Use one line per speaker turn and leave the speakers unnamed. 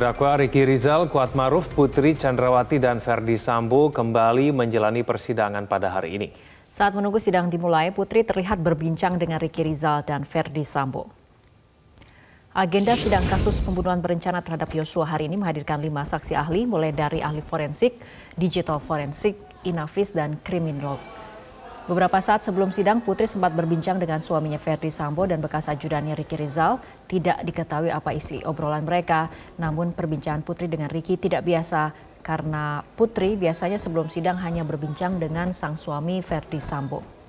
Terdakwa Riki Rizal, Kuat Maruf, Putri Chandrawati, dan Verdi Sambo kembali menjalani persidangan pada hari ini.
Saat menunggu sidang dimulai, Putri terlihat berbincang dengan Riki Rizal dan Verdi Sambo. Agenda sidang kasus pembunuhan berencana terhadap Yosua hari ini menghadirkan lima saksi ahli, mulai dari ahli forensik, digital forensik, inafis, dan kriminolog. Beberapa saat sebelum sidang, Putri sempat berbincang dengan suaminya Ferdi Sambo dan bekas ajudannya Riki Rizal. Tidak diketahui apa isi obrolan mereka, namun perbincangan Putri dengan Riki tidak biasa karena Putri biasanya sebelum sidang hanya berbincang dengan sang suami Ferdi Sambo.